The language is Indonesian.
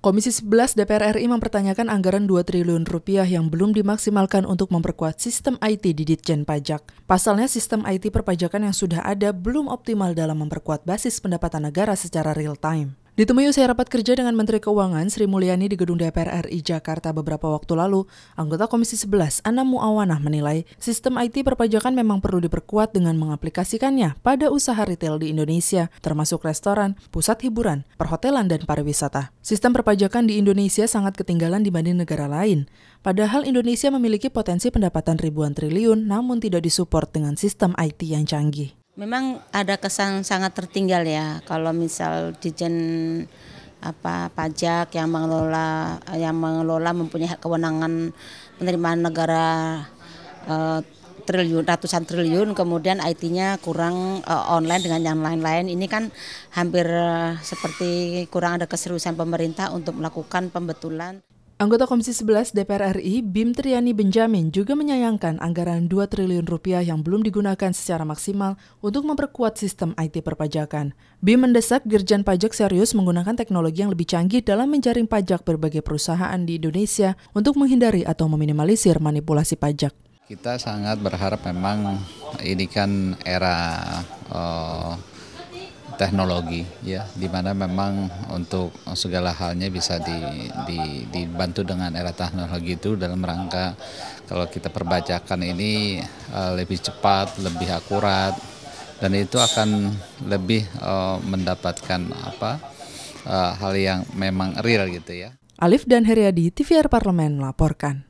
Komisi 11 DPR RI mempertanyakan anggaran 2 triliun rupiah yang belum dimaksimalkan untuk memperkuat sistem IT di Ditjen Pajak. Pasalnya sistem IT perpajakan yang sudah ada belum optimal dalam memperkuat basis pendapatan negara secara real time. Ditemui usai rapat kerja dengan Menteri Keuangan Sri Mulyani di gedung DPR RI Jakarta beberapa waktu lalu, anggota Komisi 11 Ana Muawanah menilai sistem IT perpajakan memang perlu diperkuat dengan mengaplikasikannya pada usaha retail di Indonesia, termasuk restoran, pusat hiburan, perhotelan, dan pariwisata. Sistem perpajakan di Indonesia sangat ketinggalan dibanding negara lain. Padahal Indonesia memiliki potensi pendapatan ribuan triliun namun tidak disupport dengan sistem IT yang canggih. Memang ada kesan sangat tertinggal ya kalau misal dijen apa pajak yang mengelola yang mengelola mempunyai hak kewenangan penerimaan negara eh, triliun ratusan triliun kemudian IT-nya kurang eh, online dengan yang lain-lain ini kan hampir eh, seperti kurang ada keseriusan pemerintah untuk melakukan pembetulan Anggota Komisi 11 DPR RI, Bim Triani Benjamin juga menyayangkan anggaran 2 triliun rupiah yang belum digunakan secara maksimal untuk memperkuat sistem IT perpajakan. Bim mendesak Dirjen Pajak serius menggunakan teknologi yang lebih canggih dalam menjaring pajak berbagai perusahaan di Indonesia untuk menghindari atau meminimalisir manipulasi pajak. Kita sangat berharap memang ini kan era uh, teknologi ya di mana memang untuk segala halnya bisa di, di, dibantu dengan era teknologi itu dalam rangka kalau kita perbajakan ini uh, lebih cepat, lebih akurat dan itu akan lebih uh, mendapatkan apa uh, hal yang memang real gitu ya. Alif dan Heriadi TVR Parlemen melaporkan.